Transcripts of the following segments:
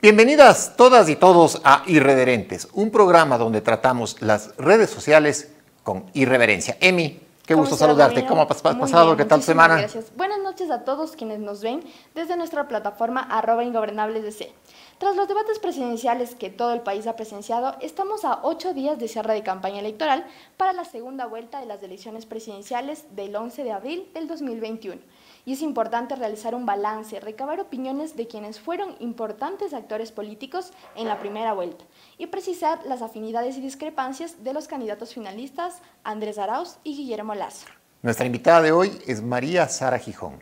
Bienvenidas todas y todos a Irreverentes, un programa donde tratamos las redes sociales con irreverencia. Emi, qué gusto saludarte. ¿Cómo ha pasado? ¿Qué tal semana? Gracias. Buenas noches a todos quienes nos ven desde nuestra plataforma arroba Tras los debates presidenciales que todo el país ha presenciado, estamos a ocho días de cierre de campaña electoral para la segunda vuelta de las elecciones presidenciales del 11 de abril del 2021 y es importante realizar un balance, recabar opiniones de quienes fueron importantes actores políticos en la primera vuelta y precisar las afinidades y discrepancias de los candidatos finalistas Andrés Arauz y Guillermo Lazo. Nuestra invitada de hoy es María Sara Gijón,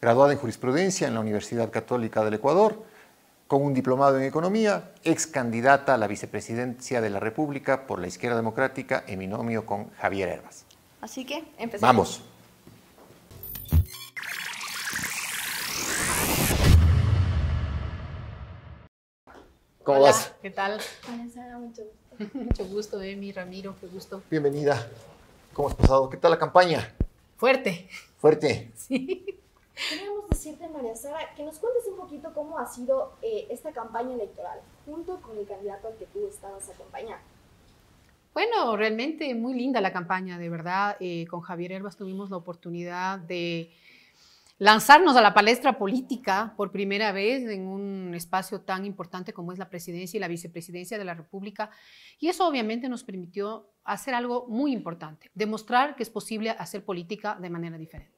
graduada en jurisprudencia en la Universidad Católica del Ecuador, con un diplomado en economía, ex candidata a la vicepresidencia de la República por la Izquierda Democrática en binomio con Javier Herbas. Así que empezamos. Vamos. ¿Cómo Hola, ¿Qué tal? María Sara, mucho gusto. mucho gusto, Emi, Ramiro, qué gusto. Bienvenida. ¿Cómo has pasado? ¿Qué tal la campaña? Fuerte. Fuerte. Sí. Queríamos decirte, María Sara, que nos cuentes un poquito cómo ha sido eh, esta campaña electoral, junto con el candidato al que tú estabas acompañando. Bueno, realmente muy linda la campaña, de verdad. Eh, con Javier Herbas tuvimos la oportunidad de lanzarnos a la palestra política por primera vez en un espacio tan importante como es la presidencia y la vicepresidencia de la República. Y eso obviamente nos permitió hacer algo muy importante, demostrar que es posible hacer política de manera diferente.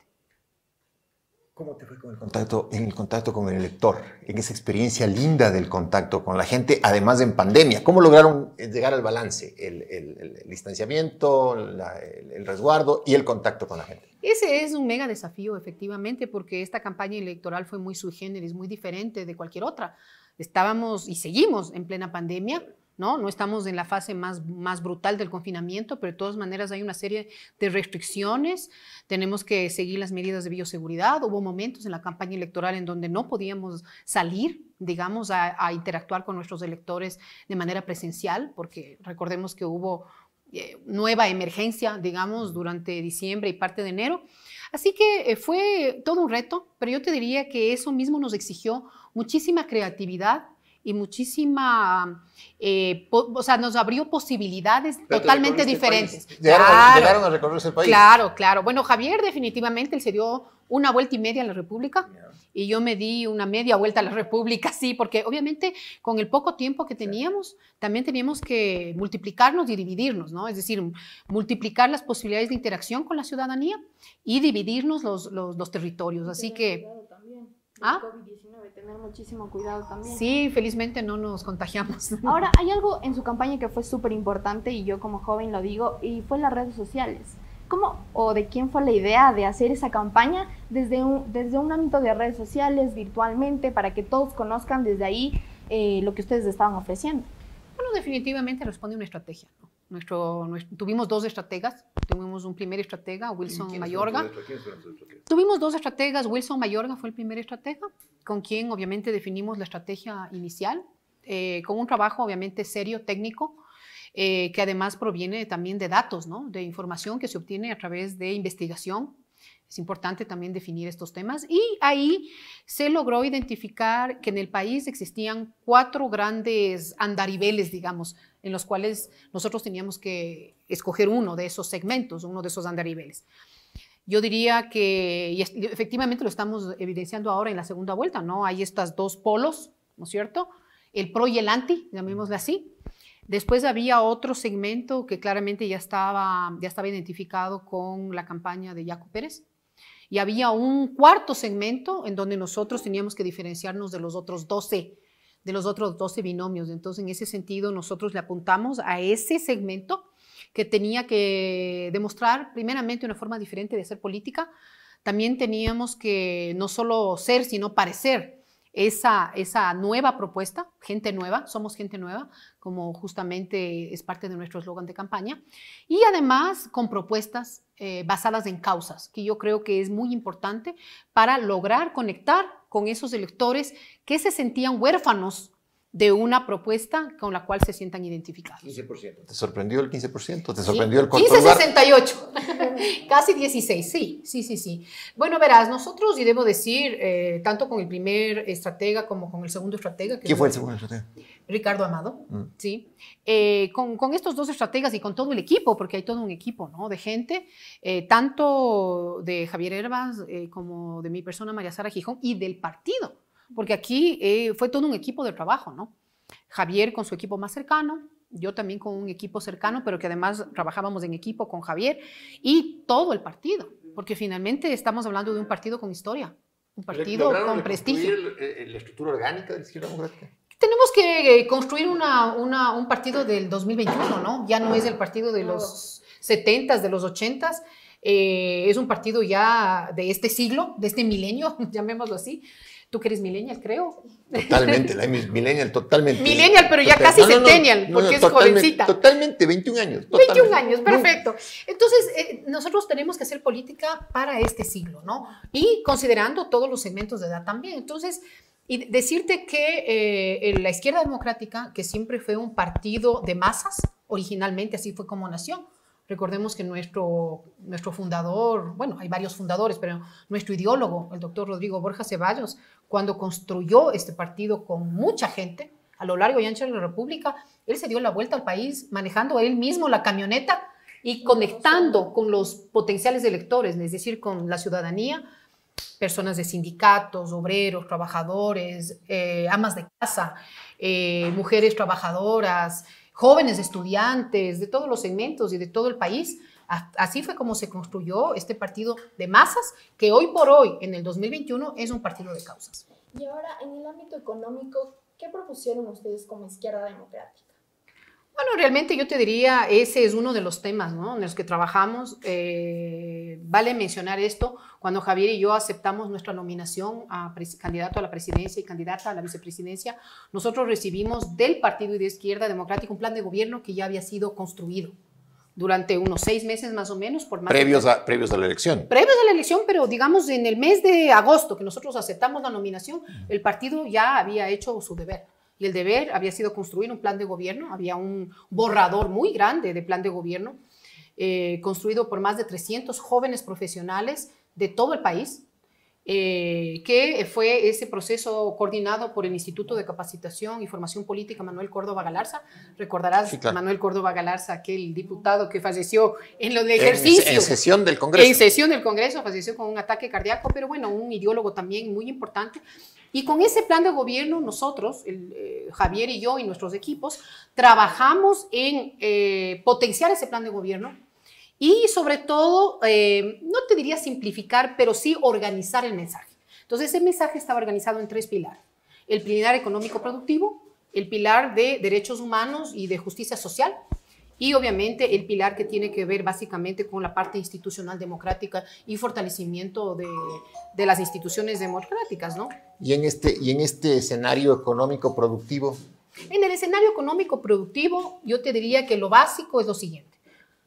¿Cómo te fue con el contacto, en el contacto con el elector, En esa experiencia linda del contacto con la gente, además en pandemia. ¿Cómo lograron eh, llegar al balance? El, distanciamiento, el, resguardo y el contacto con la gente. Ese es un mega desafío, efectivamente, porque esta campaña electoral fue muy sui es muy diferente de cualquier otra. Estábamos y seguimos en plena pandemia ¿no? estamos en la fase más, más brutal del confinamiento, pero de todas maneras hay una serie de restricciones, tenemos que seguir las medidas de bioseguridad, hubo momentos en la campaña electoral en donde no podíamos salir, digamos, a, interactuar con nuestros electores de manera presencial, porque recordemos que hubo eh, nueva emergencia, digamos, durante diciembre y parte de enero. Así que eh, fue todo un reto, pero yo te diría que eso mismo nos exigió muchísima creatividad y muchísima, eh, o sea, nos abrió posibilidades totalmente diferentes. Llegaron, claro, a recorrerse el país. Claro, claro. Bueno, Javier definitivamente, él se dio una vuelta y media a la República y yo me di una media vuelta a la República, sí, porque obviamente con el poco tiempo que teníamos, también teníamos que multiplicarnos y dividirnos, ¿no? Es decir, multiplicar las posibilidades de interacción con la ciudadanía y dividirnos los territorios. Así que Ah. covid COVID-19, tener muchísimo cuidado también. Sí, felizmente no nos contagiamos. Ahora, hay algo en su campaña que fue súper importante y yo como joven lo digo, y fue las redes sociales. ¿Cómo o de quién fue la idea de hacer esa campaña desde un, desde un ámbito de redes sociales, virtualmente, para que todos conozcan desde ahí eh, lo que ustedes estaban ofreciendo? Bueno, definitivamente responde a una estrategia. ¿no? Nuestro, tuvimos dos estrategas, tuvimos un primer estratega, Wilson Mayorga. Tuvimos dos estrategas, Wilson Mayorga fue el primer estratega, con quien obviamente definimos la estrategia inicial, eh, con un trabajo obviamente serio, técnico, eh, que además proviene también de datos, ¿no? de información que se obtiene a través de investigación. Es importante también definir estos temas. Y ahí se logró identificar que en el país existían cuatro grandes andaribeles, digamos, en los cuales nosotros teníamos que escoger uno de esos segmentos, uno de esos andariveles. Yo diría que, efectivamente lo estamos evidenciando ahora en la segunda vuelta, ¿no? Hay estos dos polos, ¿no es cierto? El pro y el anti, llamémosle así. Después había otro segmento que claramente ya estaba, ya estaba identificado con la campaña de Jaco Pérez. Y había un cuarto segmento en donde nosotros teníamos que diferenciarnos de los otros 12 de los otros 12 binomios. Entonces, en ese sentido, nosotros le apuntamos a ese segmento que tenía que demostrar primeramente una forma diferente de ser política. También teníamos que no solo ser, sino parecer esa, nueva propuesta, gente nueva, somos gente nueva, como justamente es parte de nuestro eslogan de campaña, y además con propuestas eh, basadas en causas, que yo creo que es muy importante para lograr conectar con esos electores que se sentían huérfanos de una propuesta con la cual se sientan identificados. 15%. ¿Te sorprendió el 15%? ¿Te sorprendió el 15, 15,68. Casi 16, sí, sí, sí, sí. Bueno, verás, nosotros, y debo decir, eh, tanto con el primer estratega como con el segundo estratega. ¿Quién fue el segundo estratega? Ricardo Amado, mm. sí. Eh, con, estos dos estrategas y con todo el equipo, porque hay todo un equipo, ¿no? De gente, eh, tanto de Javier Herbas como de mi persona, María Sara Gijón, y del partido porque aquí eh, fue todo un equipo de trabajo, ¿no? Javier con su equipo más cercano, yo también con un equipo cercano, pero que además trabajábamos en equipo con Javier y todo el partido, porque finalmente estamos hablando de un partido con historia, un partido con prestigio. Eh, eh, ¿La estructura orgánica de la izquierda democrática? Tenemos que construir un partido del 2021, ¿no? Ya no es el partido de los 70s, de los 80s. es un partido ya de este siglo, de este milenio, llamémoslo así, Tú que eres millennial, creo. Totalmente, la millennial, totalmente. Milenial, pero ya casi centenial, porque es jovencita. Totalmente, 21 años. 21 años, perfecto. Entonces, eh, nosotros tenemos que hacer política para este siglo, ¿no? Y considerando todos los segmentos de edad también. Entonces, y decirte que eh, la izquierda democrática, que siempre fue un partido de masas, originalmente así fue como nació, Recordemos que nuestro, nuestro fundador, bueno, hay varios fundadores, pero nuestro ideólogo, el doctor Rodrigo Borja Ceballos, cuando construyó este partido con mucha gente a lo largo y ancho de la República, él se dio la vuelta al país manejando él mismo la camioneta y conectando con los potenciales electores, es decir, con la ciudadanía, personas de sindicatos, obreros, trabajadores, eh, amas de casa, eh, mujeres trabajadoras, jóvenes estudiantes de todos los segmentos y de todo el país. Así fue como se construyó este partido de masas que hoy por hoy, en el 2021, es un partido de causas. Y ahora, en el ámbito económico, ¿qué propusieron ustedes como izquierda democrática? Bueno, realmente yo te diría, ese es uno de los temas ¿no? en los que trabajamos. Eh, vale mencionar esto, cuando Javier y yo aceptamos nuestra nominación a candidato a la presidencia y candidata a la vicepresidencia, nosotros recibimos del Partido de Izquierda Democrática un plan de gobierno que ya había sido construido durante unos seis meses más o menos. Por más previos, previos a la elección. Previos a la elección, pero digamos en el mes de agosto que nosotros aceptamos la nominación, el partido ya había hecho su deber y el deber había sido construir un plan de gobierno, había un borrador muy grande de plan de gobierno eh, construido por más de 300 jóvenes profesionales de todo el país, eh, que fue ese proceso coordinado por el Instituto de Capacitación y Formación Política Manuel Córdoba Galarza. Recordarás Manuel Córdoba Galarza, aquel diputado que falleció en los ejercicios. en, sesión del Congreso. En sesión del Congreso, falleció con un ataque cardíaco, pero bueno, un ideólogo también muy importante. Y con ese plan de gobierno, nosotros, eh, Javier y yo y nuestros equipos, trabajamos en eh, potenciar ese plan de gobierno y sobre todo, eh, no te diría simplificar, pero sí organizar el mensaje. Entonces, ese mensaje estaba organizado en tres pilares. El pilar económico productivo, el pilar de derechos humanos y de justicia social y obviamente el pilar que tiene que ver básicamente con la parte institucional democrática y fortalecimiento de, las instituciones democráticas, ¿no? Y en este, y en este escenario económico productivo. En el escenario económico productivo, yo te diría que lo básico es lo siguiente.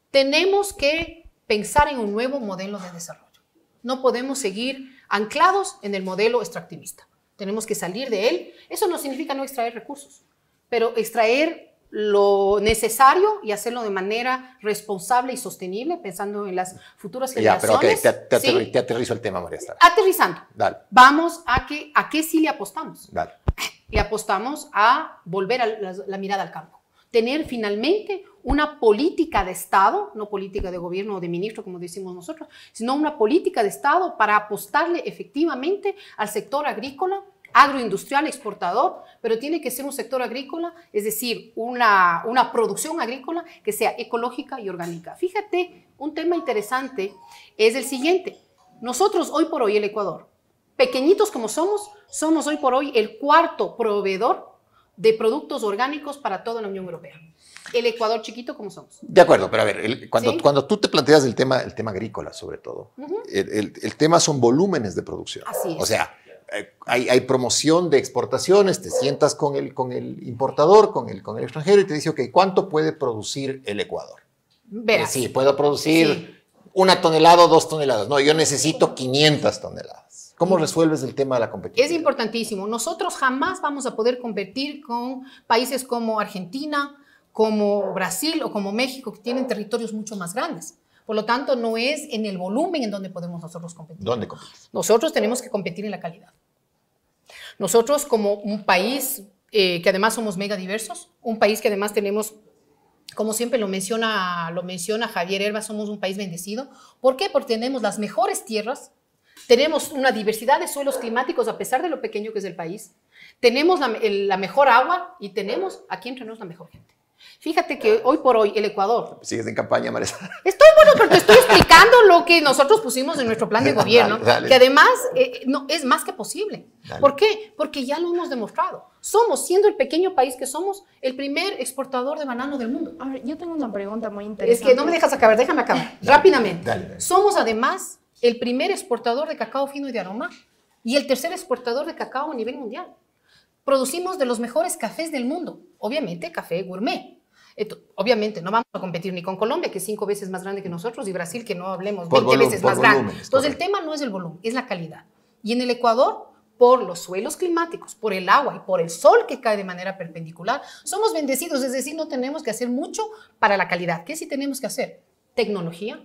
Tenemos que pensar en un nuevo modelo de desarrollo. No podemos seguir anclados en el modelo extractivista. Tenemos que salir de él. Eso no significa no extraer recursos, pero extraer lo necesario y hacerlo de manera responsable y sostenible, pensando en las futuras generaciones. Ya, pero te, aterrizo el tema, María Aterrizando. Dale. Vamos a que, a qué sí le apostamos. Dale. Le apostamos a volver a la mirada al campo. Tener finalmente una política de Estado, no política de gobierno o de ministro, como decimos nosotros, sino una política de Estado para apostarle efectivamente al sector agrícola agroindustrial exportador, pero tiene que ser un sector agrícola, es decir, una, una producción agrícola que sea ecológica y orgánica. Fíjate, un tema interesante es el siguiente. Nosotros hoy por hoy, el Ecuador, pequeñitos como somos, somos hoy por hoy el cuarto proveedor de productos orgánicos para toda la Unión Europea. El Ecuador chiquito como somos. De acuerdo, pero a ver, cuando, cuando tú te planteas el tema, el tema agrícola sobre todo, el, tema son volúmenes de producción. O sea, eh, hay, promoción de exportaciones, te sientas con el, con el importador, con el, con el extranjero y te dice, ok, ¿cuánto puede producir el Ecuador? sí, puedo producir una tonelada o dos toneladas. No, yo necesito 500 toneladas. ¿Cómo resuelves el tema de la competencia? Es importantísimo. Nosotros jamás vamos a poder competir con países como Argentina, como Brasil o como México, que tienen territorios mucho más grandes. Por lo tanto, no es en el volumen en donde podemos nosotros competir. ¿Dónde competir? Nosotros tenemos que competir en la calidad. Nosotros como un país eh, que además somos mega diversos, un país que además tenemos como siempre lo menciona, Javier Herba, somos un país bendecido. ¿Por qué? Porque tenemos las mejores tierras, tenemos una diversidad de suelos climáticos a pesar de lo pequeño que es el país, tenemos la, la mejor agua y tenemos aquí entre nosotros la mejor gente. Fíjate que hoy por hoy el Ecuador. Sigues en campaña, Marisa. Estoy bueno, pero te estoy explicando lo que nosotros pusimos en nuestro plan de gobierno, que además eh, eh, no, es más que posible. ¿Por qué? Porque ya lo hemos demostrado. Somos, siendo el pequeño país que somos, el primer exportador de banano del mundo. A ver, yo tengo una pregunta muy interesante. Es que no me dejas acabar, déjame acabar. Rápidamente. Somos además el primer exportador de cacao fino y de aroma y el tercer exportador de cacao a nivel mundial producimos de los mejores cafés del mundo, obviamente café gourmet. obviamente, no vamos a competir ni con Colombia, que es cinco veces más grande que nosotros, y Brasil, que no hablemos, 20 veces más grande. Entonces, el tema no es el volumen, es la calidad. Y en el Ecuador, por los suelos climáticos, por el agua y por el sol que cae de manera perpendicular, somos bendecidos, es decir, no tenemos que hacer mucho para la calidad. ¿Qué sí tenemos que hacer? Tecnología.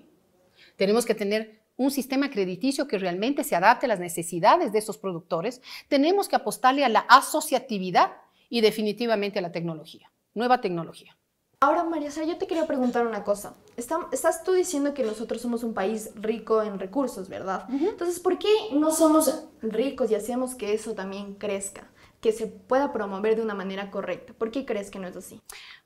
Tenemos que tener un sistema crediticio que realmente se adapte a las necesidades de esos productores, tenemos que apostarle a la asociatividad y definitivamente a la tecnología, nueva tecnología. Ahora, María Sara, yo te quería preguntar una cosa. estás tú diciendo que nosotros somos un país rico en recursos, ¿verdad? Entonces, ¿por qué no somos ricos y hacemos que eso también crezca? que se pueda promover de una manera correcta. ¿Por qué crees que no es así?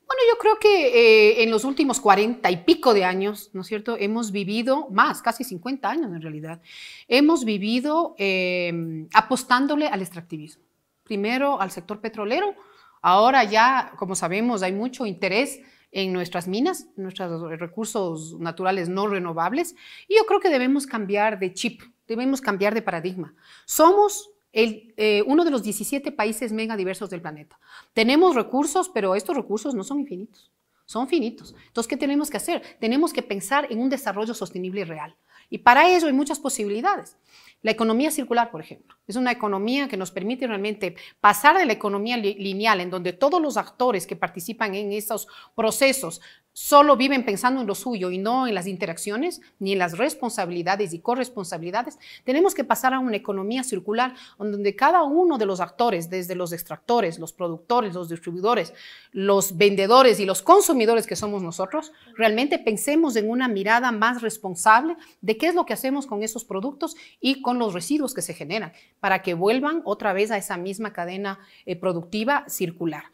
Bueno, yo creo que eh, en los últimos cuarenta y pico de años, ¿no es cierto? Hemos vivido más, casi 50 años en realidad, hemos vivido em, apostándole al extractivismo. Primero al sector petrolero, ahora ya, como sabemos, hay mucho interés en nuestras minas, nuestros recursos naturales no renovables, y yo creo que debemos cambiar de chip, debemos cambiar de paradigma. Somos el, eh, uno de los 17 países megadiversos del planeta. Tenemos recursos, pero estos recursos no son infinitos, son finitos. Entonces, ¿qué tenemos que hacer? Tenemos que pensar en un desarrollo sostenible y real. Y para ello hay muchas posibilidades. La economía circular, por ejemplo, es una economía que nos permite realmente pasar de la economía lineal, en donde todos los actores que participan en esos procesos solo viven pensando en lo suyo y no en las interacciones ni en las responsabilidades y corresponsabilidades, tenemos que pasar a una economía circular donde cada uno de los actores, desde los extractores, los productores, los distribuidores, los vendedores y los consumidores que somos nosotros, realmente pensemos en una mirada más responsable de qué es lo que hacemos con esos productos y con los residuos que se generan para que vuelvan otra vez a esa misma cadena eh, productiva circular.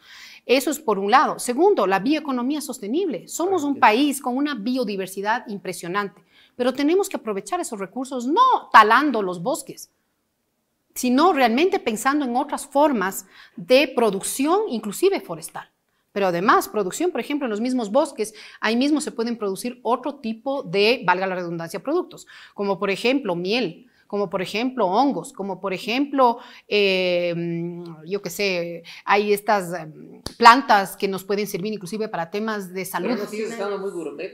Eso es por un lado. Segundo, la bioeconomía sostenible somos un país con una biodiversidad impresionante, pero tenemos que aprovechar esos recursos no talando los bosques, sino realmente pensando en otras formas de producción, inclusive forestal. Pero además, producción, por ejemplo, en los mismos bosques, ahí mismo se pueden producir otro tipo de, valga la redundancia, productos, como por ejemplo miel, como por ejemplo hongos, como por ejemplo, eh, mm, yo qué sé, hay estas em, plantas que nos pueden servir inclusive para temas de salud. muy gourmet,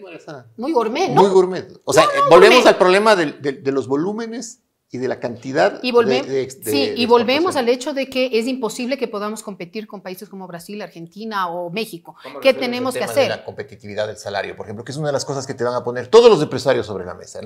Muy gourmet, Muy gourmet. O sea, eh, volvemos al problema de, los volúmenes y de la cantidad y de, sí, y volvemos al hecho de que es imposible que podamos competir con países como Brasil, Argentina o México. ¿Qué tenemos que hacer? la competitividad del salario, por ejemplo, que es una de las cosas que te van a poner todos los empresarios sobre la mesa.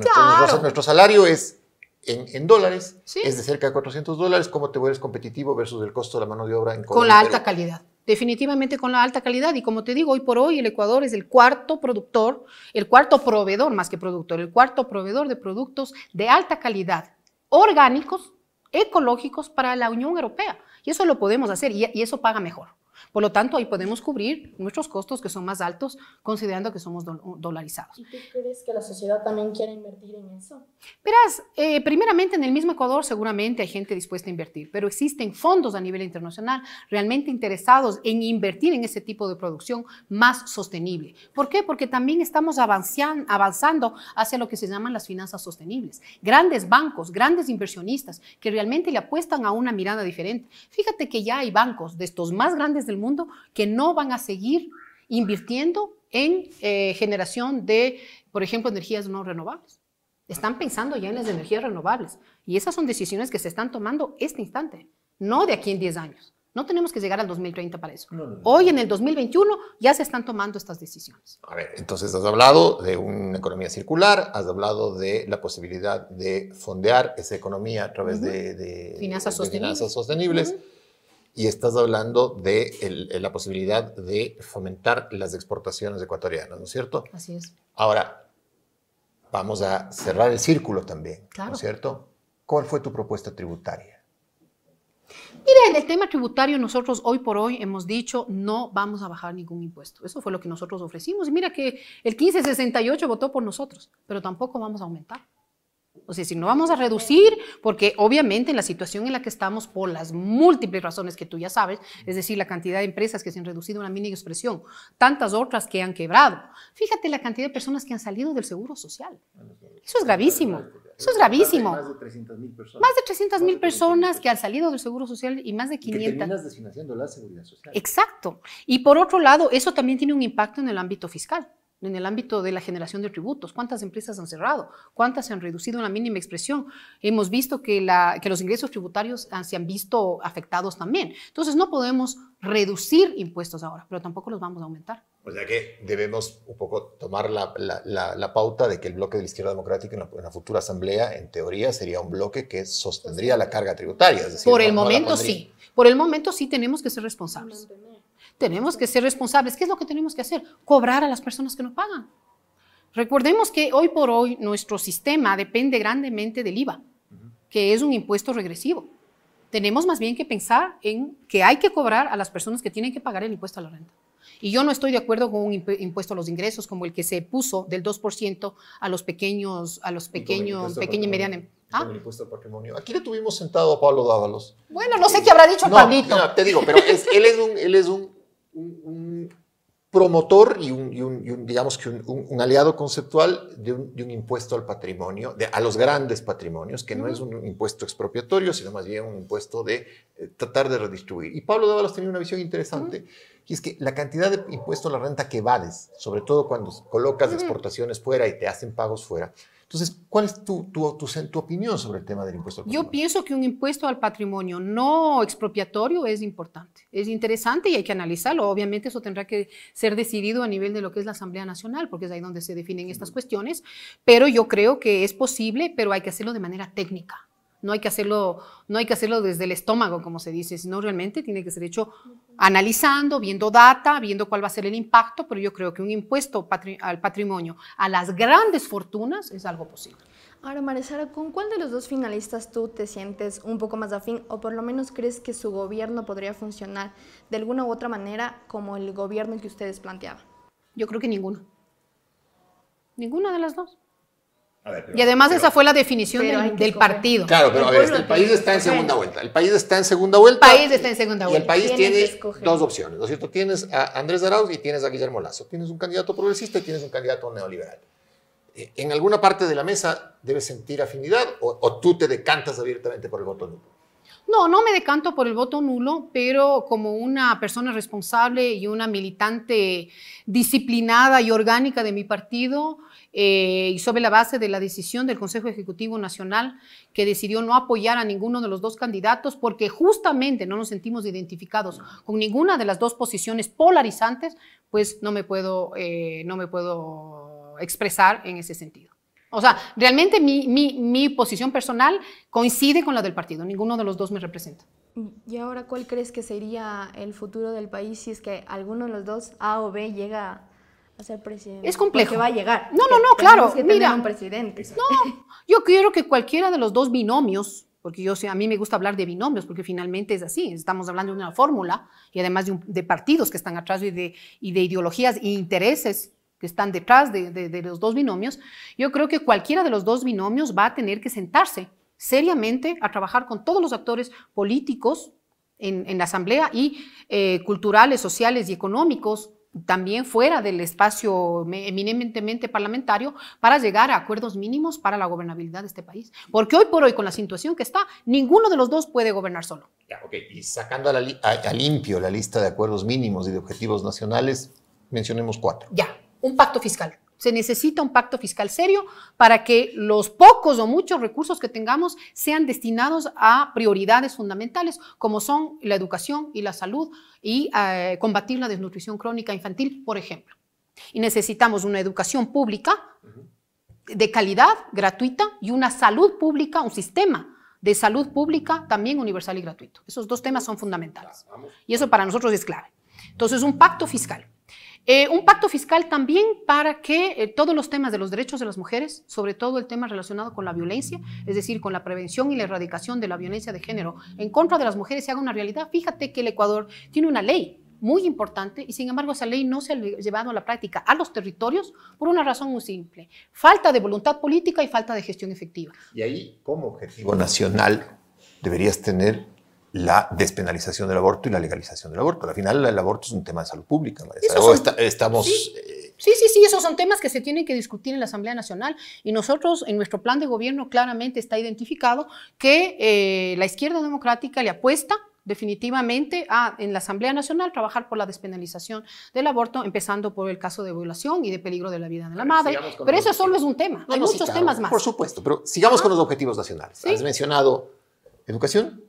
nuestro salario es en, dólares es de cerca de 400 dólares. ¿Cómo te vuelves competitivo versus el costo de la mano de obra en Colombia? Con la alta calidad definitivamente con la alta calidad. Y como te digo, hoy por hoy el Ecuador es el cuarto productor, el cuarto proveedor más que productor, el cuarto proveedor de productos de alta calidad, orgánicos, ecológicos para la Unión Europea. Y eso lo podemos hacer y eso paga mejor. Por lo tanto, ahí podemos cubrir nuestros costos que son más altos considerando que somos dolarizados. ¿Y tú crees que la sociedad también quiere invertir en eso? Verás, eh, primeramente en el mismo Ecuador seguramente hay gente dispuesta a invertir, pero existen fondos a nivel internacional realmente interesados en invertir en ese tipo de producción más sostenible. ¿Por qué? Porque también estamos avanzan, avanzando hacia lo que se llaman las finanzas sostenibles. Grandes bancos, grandes inversionistas que realmente le apuestan a una mirada diferente. Fíjate que ya hay bancos de estos más grandes del mundo que no van a seguir invirtiendo en eh, generación de, por ejemplo, energías no renovables. Están pensando ya en las energías renovables. Y esas son decisiones que se están tomando este instante, no de aquí en 10 años. No tenemos que llegar al 2030 para eso. Hoy, en el 2021, ya se están tomando estas decisiones. A ver, entonces has hablado de una economía circular, has hablado de la posibilidad de fondear esa economía a través de, finanzas sostenibles y estás hablando de eh, la posibilidad de fomentar las exportaciones ecuatorianas, ¿no es cierto? Así es. Ahora, vamos a cerrar el círculo también, claro. ¿no es cierto? ¿Cuál fue tu propuesta tributaria? Mira, en el tema tributario nosotros hoy por hoy hemos dicho no vamos a bajar ningún impuesto. Eso fue lo que nosotros ofrecimos. Y mira que el 1568 votó por nosotros, pero tampoco vamos a aumentar. O sea, si no vamos a reducir, porque obviamente en la situación en la que estamos, por las múltiples razones que tú ya sabes, es decir, la cantidad de empresas que se han reducido a una mínima expresión, tantas otras que han quebrado. Fíjate la cantidad de personas que han salido del seguro social. Eso es gravísimo. Eso es gravísimo. Más de 300 mil personas. Más de 300 mil personas que han salido del Seguro Social y más de 500. Que terminas desfinanciando la seguridad social. Exacto. Y por otro lado, eso también tiene un impacto en el ámbito fiscal en el ámbito de la generación de tributos, cuántas empresas han cerrado, cuántas se han reducido en la mínima expresión. Hemos visto que, la, que los ingresos tributarios ah, se han visto afectados también. Entonces no podemos reducir impuestos ahora, pero tampoco los vamos a aumentar. O sea que debemos un poco tomar la, pauta de que el bloque de la izquierda democrática en, la, futura asamblea, en teoría, sería un bloque que sostendría la carga tributaria. Por el momento sí. Por el momento sí tenemos que ser responsables. Tenemos que ser responsables. ¿Qué es lo que tenemos que hacer? Cobrar a las personas que no pagan. Recordemos que hoy por hoy nuestro sistema depende grandemente del IVA, que es un impuesto regresivo. Tenemos más bien que pensar en que hay que cobrar a las personas que tienen que pagar el impuesto a la renta. Y yo no estoy de acuerdo con un impuesto a los ingresos como el que se puso del 2% a los pequeños, a los pequeños, pequeños y medianos. ¿Ah? impuesto al patrimonio. Aquí le tuvimos sentado a Pablo Dávalos. Bueno, no sé qué habrá dicho no, No, te digo, pero él, es un, él es un un, promotor y un, digamos que un, aliado conceptual de, un, impuesto al patrimonio, de, a los grandes patrimonios, que no es un impuesto expropiatorio, sino más bien un impuesto de eh, tratar de redistribuir. Y Pablo Dávalos tenía una visión interesante. Y es que la cantidad de impuesto a la renta que vales, sobre todo cuando colocas exportaciones fuera y te hacen pagos fuera. Entonces, ¿cuál es tu, tu, tu, tu opinión sobre el tema del impuesto al patrimonio? Yo pienso que un impuesto al patrimonio no expropiatorio es importante, es interesante y hay que analizarlo. Obviamente eso tendrá que ser decidido a nivel de lo que es la Asamblea Nacional, porque es ahí donde se definen estas cuestiones, pero yo creo que es posible, pero hay que hacerlo de manera técnica no hay que hacerlo, no hay que hacerlo desde el estómago, como se dice, sino realmente tiene que ser hecho analizando, viendo data, viendo cuál va a ser el impacto, pero yo creo que un impuesto al patrimonio a las grandes fortunas es algo posible. Ahora, Marisara, ¿con cuál de los dos finalistas tú te sientes un poco más afín o por lo menos crees que su gobierno podría funcionar de alguna u otra manera como el gobierno que ustedes planteaban? Yo creo que ninguno. Ninguna de las dos y además esa fue la definición del, partido. Claro, pero a ver, el país está en segunda vuelta. El país está en segunda vuelta. El país está en segunda vuelta. Y el país tiene dos opciones, ¿no es cierto? Tienes a Andrés Arauz y tienes a Guillermo Lazo. Tienes un candidato progresista y tienes un candidato neoliberal. Eh, en alguna parte de la mesa debes sentir afinidad o, tú te decantas abiertamente por el voto nulo. No, no me decanto por el voto nulo, pero como una persona responsable y una militante disciplinada y orgánica de mi partido, eh, y sobre la base de la decisión del Consejo Ejecutivo Nacional, que decidió no apoyar a ninguno de los dos candidatos, porque justamente no nos sentimos identificados con ninguna de las dos posiciones polarizantes, pues no me puedo, eh, no me puedo expresar en ese sentido. O sea, realmente mi, mi, posición personal coincide con la del partido. Ninguno de los dos me representa. Mm, ¿Y ahora cuál crees que sería el futuro del país si es que alguno de los dos, A o B, llega a ser presidente? Es complejo. Porque va a llegar. No, no, no, claro. Que mira, un presidente. No, yo quiero que cualquiera de los dos binomios, porque yo a mí me gusta hablar de binomios, porque finalmente es así. Estamos hablando de una fórmula y además de, partidos que están atrás y de, y de ideologías e intereses están detrás de, los dos binomios, yo creo que cualquiera de los dos binomios va a tener que sentarse seriamente a trabajar con todos los actores políticos en, la Asamblea y eh, culturales, sociales y económicos también fuera del espacio eminentemente parlamentario para llegar a acuerdos mínimos para la gobernabilidad de este país. Porque hoy por hoy, con la situación que está, ninguno de los dos puede gobernar solo. Ya, okay. Y sacando a, la a limpio la lista de acuerdos mínimos y de objetivos nacionales, mencionemos cuatro. Ya, un pacto fiscal. Se necesita un pacto fiscal serio para que los pocos o muchos recursos que tengamos sean destinados a prioridades fundamentales como son la educación y la salud y eh, combatir la desnutrición crónica infantil, por ejemplo. Y necesitamos una educación pública de calidad, gratuita, y una salud pública, un sistema de salud pública también universal y gratuito. Esos dos temas son fundamentales. Y eso para nosotros es clave. Entonces, un pacto fiscal eh, un pacto fiscal también para que eh, todos los temas de los derechos de las mujeres, sobre todo el tema relacionado con la violencia, es decir, con la prevención y la erradicación de la violencia de género en contra de las mujeres, se haga una realidad. Fíjate que el Ecuador tiene una ley muy importante y sin embargo esa ley no se ha llevado a la práctica a los territorios por una razón muy simple, falta de voluntad política y falta de gestión efectiva. Y ahí como objetivo nacional deberías tener la despenalización del aborto y la legalización del aborto. Al final, el aborto es un tema de salud pública. estamos. Eh, sí, sí, sí, esos son temas que se tienen que discutir en la Asamblea Nacional y nosotros, en nuestro plan de gobierno, claramente está identificado que eh, la izquierda democrática le apuesta definitivamente a, en la Asamblea Nacional trabajar por la despenalización del aborto, empezando por el caso de violación y de peligro de la vida de la madre. Pero eso solo es un tema, hay muchos temas más. Por supuesto, pero sigamos con los objetivos nacionales. Has mencionado educación,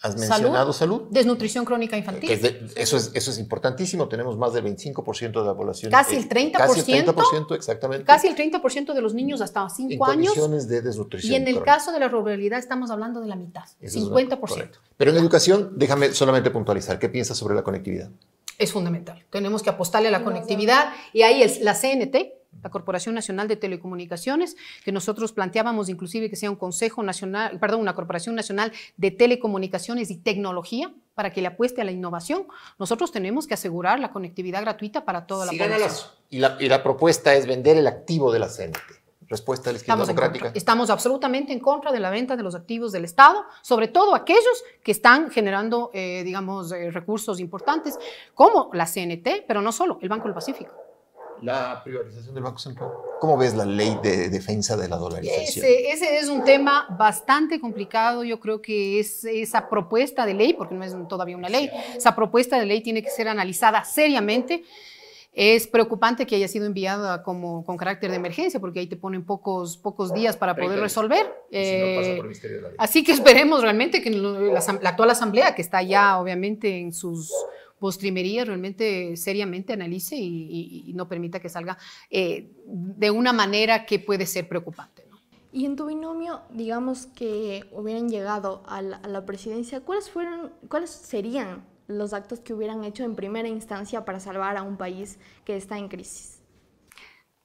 Has mencionado salud. desnutrición crónica infantil. eso, es, eso es importantísimo. Tenemos más del 25% de la población. Casi el 30%. Casi el 30%, exactamente. Casi el 30% de los niños hasta 5 años. condiciones de desnutrición. Y en el caso de la ruralidad estamos hablando de la mitad, 50%. Pero en educación, déjame solamente puntualizar. ¿Qué piensas sobre la conectividad? Es fundamental. Tenemos que apostarle a la conectividad y ahí es la CNT la Corporación Nacional de Telecomunicaciones, que nosotros planteábamos inclusive que sea un Consejo Nacional, perdón, una Corporación Nacional de Telecomunicaciones y Tecnología para que le apueste a la innovación. Nosotros tenemos que asegurar la conectividad gratuita para toda la población. y, la, propuesta es vender el activo de la CNT. respuesta de la izquierda estamos democrática. estamos absolutamente en contra de la venta de los activos del Estado, sobre todo aquellos que están generando, eh, digamos, eh, recursos importantes, como la CNT, pero no solo, el Banco del Pacífico la privatización del Banco Central. ¿Cómo ves la ley de defensa de la dolarización? Ese, es un tema bastante complicado. Yo creo que es, esa propuesta de ley, porque no es todavía una ley, esa propuesta de ley tiene que ser analizada seriamente. Es preocupante que haya sido enviada como con carácter de emergencia, porque ahí te ponen pocos, pocos días para poder resolver. Eh, así que esperemos realmente que la, actual asamblea, que está ya obviamente en sus postrimería realmente seriamente analice y, no permita que salga eh, de una manera que puede ser preocupante. Y en tu binomio, digamos que hubieran llegado a la, presidencia, ¿cuáles, fueron, ¿cuáles serían los actos que hubieran hecho en primera instancia para salvar a un país que está en crisis?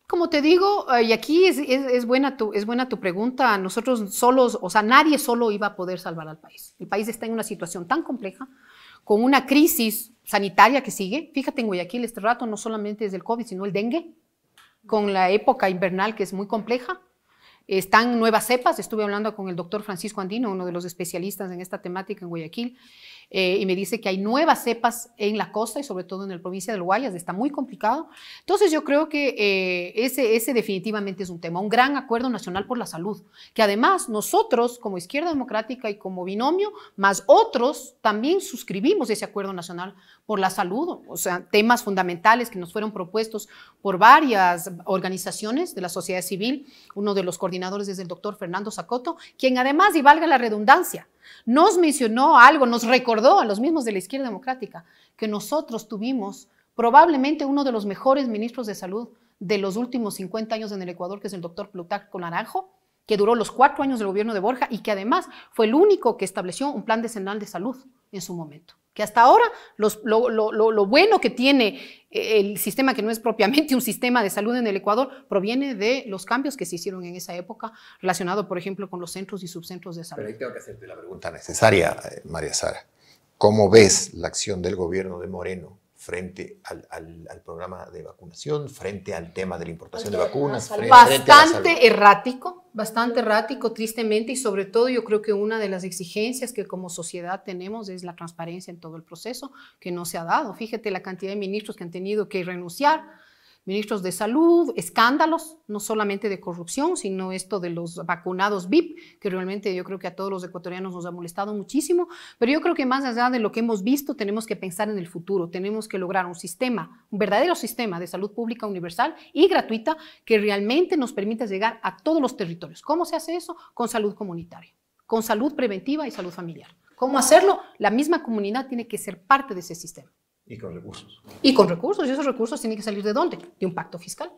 Como te digo, eh, y aquí es, buena tu, es buena tu pregunta, nosotros solos, o sea, nadie solo iba a poder salvar al país. El país está en una situación tan compleja, con una crisis sanitaria que sigue. Fíjate en Guayaquil este rato, no solamente es el COVID, sino el dengue, con la época invernal que es muy compleja. Están nuevas cepas, estuve hablando con el doctor Francisco Andino, uno de los especialistas en esta temática en Guayaquil, eh, y me dice que hay nuevas cepas en la costa y sobre todo en la provincia del Guayas, está muy complicado. Entonces yo creo que eh, ese, ese definitivamente es un tema, un gran acuerdo nacional por la salud, que además nosotros como Izquierda Democrática y como Binomio, más otros, también suscribimos ese acuerdo nacional por la salud, o sea, temas fundamentales que nos fueron propuestos por varias organizaciones de la sociedad civil. Uno de los coordinadores es el doctor Fernando Sacoto, quien además, y valga la redundancia, nos mencionó algo, nos recordó a los mismos de la izquierda democrática, que nosotros tuvimos probablemente uno de los mejores ministros de salud de los últimos 50 años en el Ecuador, que es el doctor Plutarco Naranjo, que duró los cuatro años del gobierno de Borja y que además fue el único que estableció un plan decenal de salud en su momento que hasta ahora lo, bueno que tiene eh, el sistema, que no es propiamente un sistema de salud en el Ecuador, proviene de los cambios que se hicieron en esa época, relacionado, por ejemplo, con los centros y subcentros de salud. Pero ahí tengo que hacerte la pregunta necesaria, eh, María Sara. ¿Cómo ves la acción del gobierno de Moreno frente al, al, programa de vacunación, frente al tema de la importación de vacunas. bastante errático, bastante errático, tristemente, y sobre todo yo creo que una de las exigencias que como sociedad tenemos es la transparencia en todo el proceso, que no se ha dado. Fíjate la cantidad de ministros que han tenido que renunciar ministros de salud, escándalos, no solamente de corrupción, sino esto de los vacunados VIP, que realmente yo creo que a todos los ecuatorianos nos ha molestado muchísimo, pero yo creo que más allá de lo que hemos visto, tenemos que pensar en el futuro, tenemos que lograr un sistema, un verdadero sistema de salud pública universal y gratuita que realmente nos permita llegar a todos los territorios. ¿Cómo se hace eso? Con salud comunitaria, con salud preventiva y salud familiar. ¿Cómo hacerlo? La misma comunidad tiene que ser parte de ese sistema. Y con recursos. Y con recursos. Y esos recursos tienen que salir de dónde? De un pacto fiscal.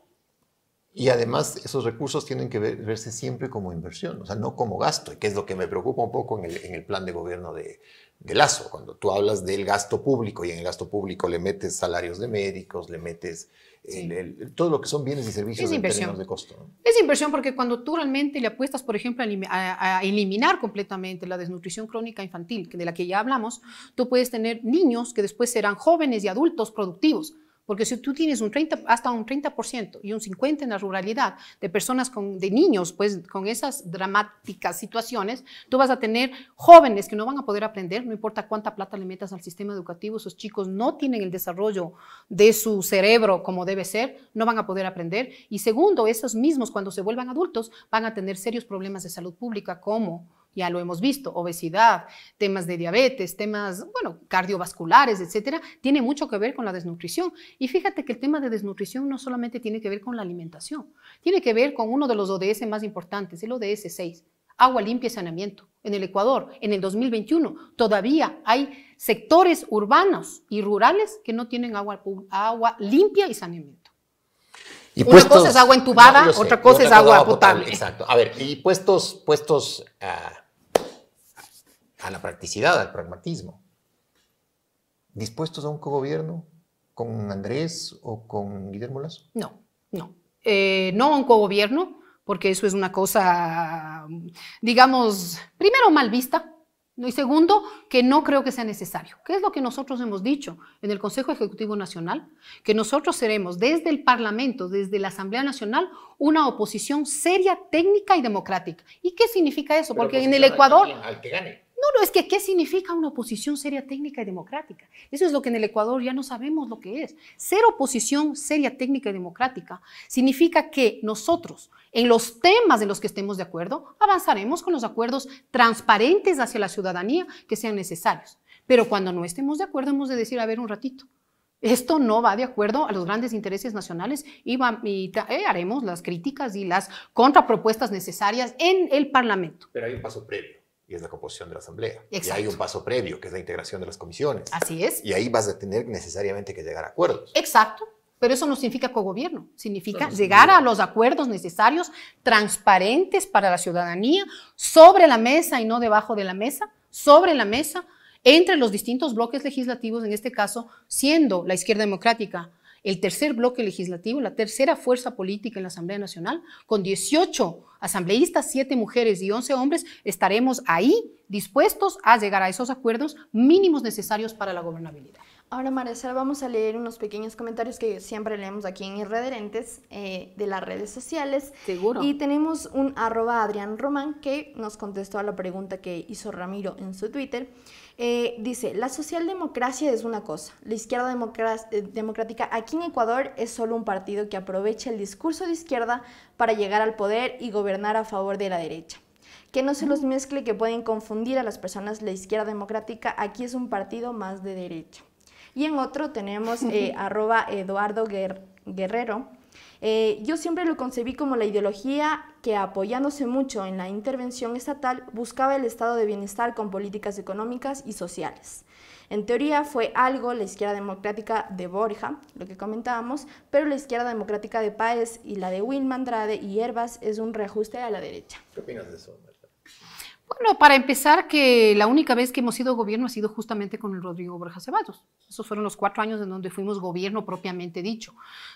Y además esos recursos tienen que verse siempre como inversión, o sea, no como gasto, que es lo que me preocupa un poco en el, plan de gobierno de, de, Lazo, cuando tú hablas del gasto público y en el gasto público le metes salarios de médicos, le metes todo lo que son bienes y servicios es de costo. Es inversión porque cuando tú realmente le apuestas, por ejemplo, a, eliminar completamente la desnutrición crónica infantil, de la que ya hablamos, tú puedes tener niños que después serán jóvenes y adultos productivos porque si tú tienes hasta un 30% y un 50% en la ruralidad de personas, de niños, pues con esas dramáticas situaciones, tú vas a tener jóvenes que no van a poder aprender, no importa cuánta plata le metas al sistema educativo, esos chicos no tienen el desarrollo de su cerebro como debe ser, no van a poder aprender. Y segundo, esos mismos cuando se vuelvan adultos van a tener serios problemas de salud pública como ya lo hemos visto, obesidad, temas de diabetes, temas, bueno, cardiovasculares, etcétera, tiene mucho que ver con la desnutrición. Y fíjate que el tema de desnutrición no solamente tiene que ver con la alimentación, tiene que ver con uno de los ODS más importantes, el ODS 6, agua limpia y saneamiento. En el Ecuador, en el 2021, todavía hay sectores urbanos y rurales que no tienen agua, agua limpia y saneamiento. una cosa es agua entubada, otra cosa es agua, potable. Exacto. A ver, y puestos, puestos ah, a la practicidad, al pragmatismo. ¿Dispuestos a un cogobierno con Andrés o con Guillermo Lazo? No, no. Eh, no a un cogobierno, porque eso es una cosa, digamos, primero mal vista, y segundo, que no creo que sea necesario. ¿Qué es lo que nosotros hemos dicho en el Consejo Ejecutivo Nacional? Que nosotros seremos desde el Parlamento, desde la Asamblea Nacional, una oposición seria, técnica y democrática. ¿Y qué significa eso? Porque en el Ecuador... No, es que ¿qué significa una oposición seria, técnica y democrática? Eso es lo que en el Ecuador ya no sabemos lo que es. Ser oposición seria, técnica y democrática significa que nosotros, en los temas de los que estemos de acuerdo, avanzaremos con los acuerdos transparentes hacia la ciudadanía que sean necesarios. Pero cuando no estemos de acuerdo, hemos de decir, a ver, un ratito, esto no va de acuerdo a los grandes intereses nacionales y, eh, haremos las críticas y las contrapropuestas necesarias en el Parlamento. Pero hay un paso previo y es la composición de la asamblea. Y hay un paso previo, que es la integración de las comisiones. Así es. Y ahí vas a tener necesariamente que llegar a acuerdos. Exacto. Pero eso no significa cogobierno, significa llegar a los acuerdos necesarios, transparentes para la ciudadanía, sobre la mesa y no debajo de la mesa, sobre la mesa, entre los distintos bloques legislativos, en este caso, siendo la izquierda democrática, el tercer bloque legislativo, la tercera fuerza política en la Asamblea Nacional, con 18 asambleístas, 7 mujeres y 11 hombres, estaremos ahí dispuestos a llegar a esos acuerdos mínimos necesarios para la gobernabilidad. Ahora, Maricela, vamos a leer unos pequeños comentarios que siempre leemos aquí en Irrederentes eh, de las redes sociales. Seguro. Y tenemos un arroba Adrián Román que nos contestó a la pregunta que hizo Ramiro en su Twitter. Eh, dice, la socialdemocracia es una cosa, la izquierda eh, democrática aquí en Ecuador es solo un partido que aprovecha el discurso de izquierda para llegar al poder y gobernar a favor de la derecha. Que no se los mm. mezcle, que pueden confundir a las personas, la izquierda democrática aquí es un partido más de derecha. Y en otro tenemos eh, arroba Eduardo Guerrero. Eh, yo siempre lo concebí como la ideología que, apoyándose mucho en la intervención estatal, buscaba el estado de bienestar con políticas económicas y sociales. En teoría fue algo la izquierda democrática de Borja, lo que comentábamos, pero la izquierda democrática de Páez y la de Wilma Andrade y Herbas es un reajuste a la derecha. ¿Qué opinas de eso? Bueno, para empezar, que la única vez que hemos sido gobierno ha sido justamente con el Rodrigo Borja Ceballos. Esos fueron los cuatro años en donde fuimos gobierno propiamente dicho.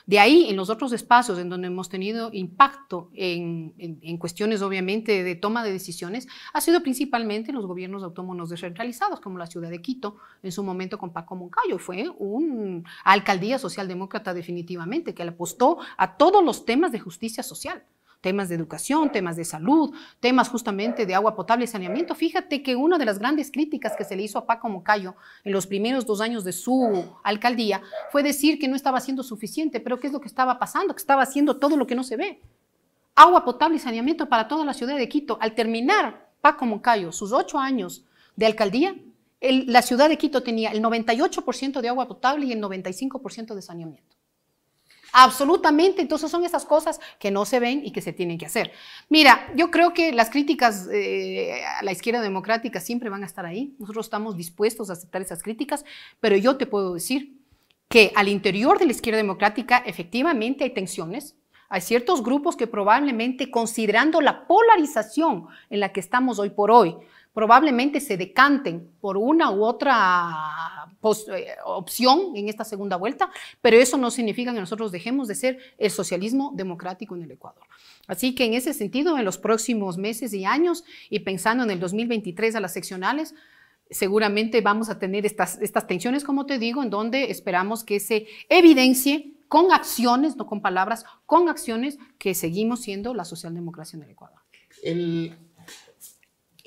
De ahí, en los otros espacios en donde hemos tenido impacto en, cuestiones, obviamente, de toma de decisiones, ha sido principalmente en los gobiernos autónomos descentralizados, como la ciudad de Quito, en su momento con Paco Moncayo. Fue una alcaldía socialdemócrata definitivamente, que apostó a todos los temas de justicia social temas de educación, temas de salud, temas justamente de agua potable y saneamiento. Fíjate que una de las grandes críticas que se le hizo a Paco Moncayo en los primeros dos años de su alcaldía fue decir que no estaba haciendo suficiente, pero ¿qué es lo que estaba pasando? Que estaba haciendo todo lo que no se ve. Agua potable y saneamiento para toda la ciudad de Quito. Al terminar Paco Moncayo sus ocho años de alcaldía, la ciudad de Quito tenía el 98% de agua potable y el 95% de saneamiento. Absolutamente, entonces son esas cosas que no se ven y que se tienen que hacer. Mira, yo creo que las críticas eh, a la izquierda democrática siempre van a estar ahí, nosotros estamos dispuestos a aceptar esas críticas, pero yo te puedo decir que al interior de la izquierda democrática efectivamente hay tensiones, hay ciertos grupos que probablemente considerando la polarización en la que estamos hoy por hoy, probablemente se decanten por una u otra eh, opción en esta segunda vuelta, pero eso no significa que nosotros dejemos de ser el socialismo democrático en el Ecuador. Así que en ese sentido, en los próximos meses y años, y pensando en el 2023 a las seccionales, seguramente vamos a tener estas, tensiones, como te digo, en donde esperamos que se evidencie con acciones, no con palabras, con acciones que seguimos siendo la socialdemocracia en el Ecuador.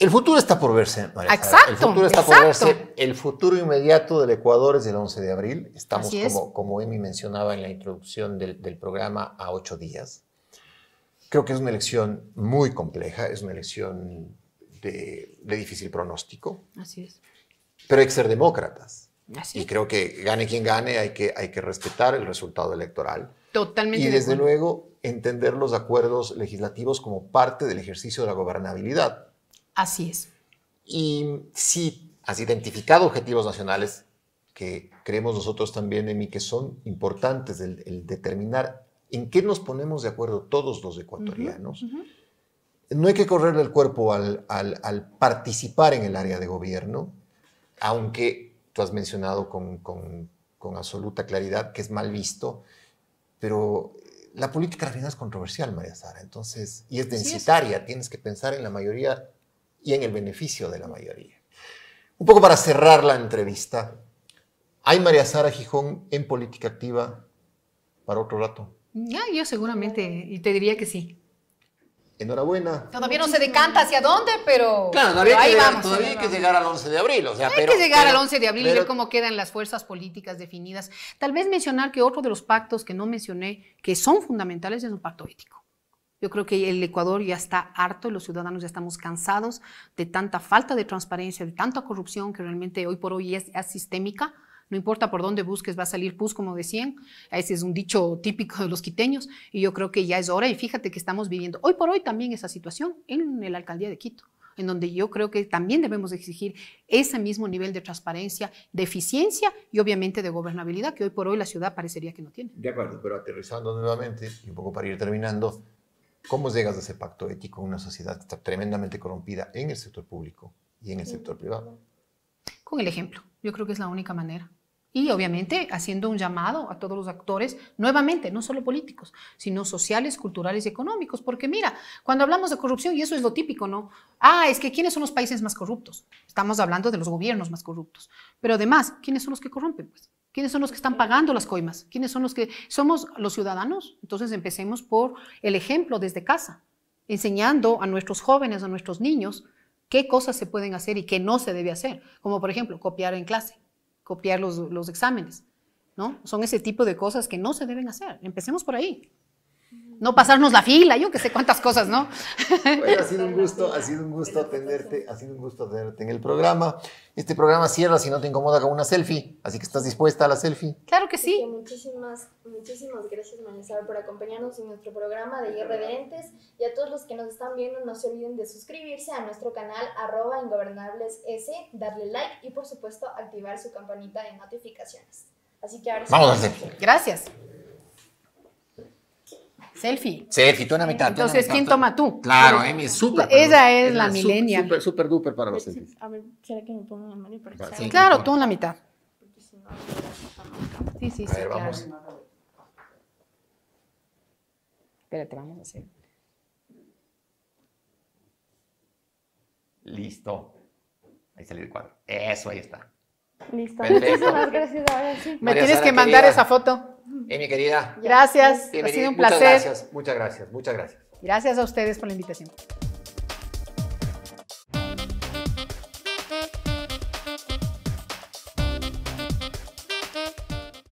El futuro está por verse, María. Exacto. El futuro está por verse. El futuro inmediato del Ecuador es el 11 de abril. Estamos, como, Emi mencionaba en la introducción del, programa, a ocho días. Creo que es una elección muy compleja, es una elección de, difícil pronóstico. Así es. Pero hay que ser demócratas. y creo que gane quien gane, hay que, hay que respetar el resultado electoral. Totalmente. Y desde luego entender los acuerdos legislativos como parte del ejercicio de la gobernabilidad Así es. Y sí, has identificado objetivos nacionales que creemos nosotros también, Emi, que son importantes, el, determinar en qué nos ponemos de acuerdo todos los ecuatorianos. No hay que correrle el cuerpo al, participar en el área de gobierno, aunque tú has mencionado con, absoluta claridad que es mal visto, pero la política final es controversial, María Sara, entonces, y es densitaria, tienes que pensar en la mayoría y en el beneficio de la mayoría. Un poco para cerrar la entrevista, ¿hay María Sara Gijón en política activa para otro rato? Ya ah, yo seguramente, y te diría que sí. Enhorabuena. Todavía no se decanta hacia dónde, pero. Claro, todavía, hay que, llegar, vamos, todavía que llegar al 11 de abril. hay que llegar al 11 de abril y ver cómo quedan las fuerzas políticas definidas. Tal vez mencionar que otro de los pactos que no mencioné, que son fundamentales, es un pacto ético. Yo creo que el Ecuador ya está harto, los ciudadanos ya estamos cansados de tanta falta de transparencia, de tanta corrupción que realmente hoy por hoy es, es sistémica. No importa por dónde busques, va a salir pus, como decían. Ese es un dicho típico de los quiteños y yo creo que ya es hora. Y fíjate que estamos viviendo hoy por hoy también esa situación en la alcaldía de Quito en donde yo creo que también debemos exigir ese mismo nivel de transparencia, de eficiencia y obviamente de gobernabilidad que hoy por hoy la ciudad parecería que no tiene. De acuerdo, pero aterrizando nuevamente, y un poco para ir terminando, ¿Cómo llegas a ese pacto ético en una sociedad que está tremendamente corrompida en el sector público y en el sector privado? Con el ejemplo. Yo creo que es la única manera. Y obviamente haciendo un llamado a todos los actores, nuevamente, no solo políticos, sino sociales, culturales y económicos. Porque mira, cuando hablamos de corrupción, y eso es lo típico, ¿no? Ah, es que ¿quiénes son los países más corruptos? Estamos hablando de los gobiernos más corruptos. Pero además, ¿quiénes son los que corrompen? Pues ¿Quiénes son los que están pagando las coimas? ¿Quiénes son los que somos los ciudadanos? Entonces empecemos por el ejemplo desde casa, enseñando a nuestros jóvenes, a nuestros niños, qué cosas se pueden hacer y qué no se debe hacer. Como por ejemplo, copiar en clase, copiar los, los exámenes. ¿no? Son ese tipo de cosas que no se deben hacer. Empecemos por ahí no pasarnos la fila, yo que sé cuántas cosas, ¿no? Bueno, ha sido un gusto, ha sido un gusto atenderte, ha sido un gusto tenerte en el programa. Este programa cierra si no te incomoda con una selfie, así que estás dispuesta a la selfie. Claro que sí. muchísimas, muchísimas gracias, Manizal, por acompañarnos en nuestro programa de Irreverentes. Y a todos los que nos están viendo, no se olviden de suscribirse a nuestro canal arroba ingobernablesS, darle like y por supuesto activar su campanita de notificaciones. Así que ahora sí. Vamos a hacer. Gracias. Selfie. Selfie, tú en la mitad. Entonces, ¿quién toma tú? Claro, Emi es súper. Esa es la milenia. Súper, súper duper para los selfies. A ver, ¿será que me pongo la mano para que Claro, tú en la mitad. Sí, sí, sí. A ver, vamos. Espérate, vamos a hacer. Listo. Ahí salió el cuadro. Eso, ahí está. Listo. Muchísimas gracias. Me tienes que mandar esa foto. Eh, mi querida. Gracias. Ha sido un placer. Muchas gracias, muchas gracias, muchas gracias. Gracias a ustedes por la invitación.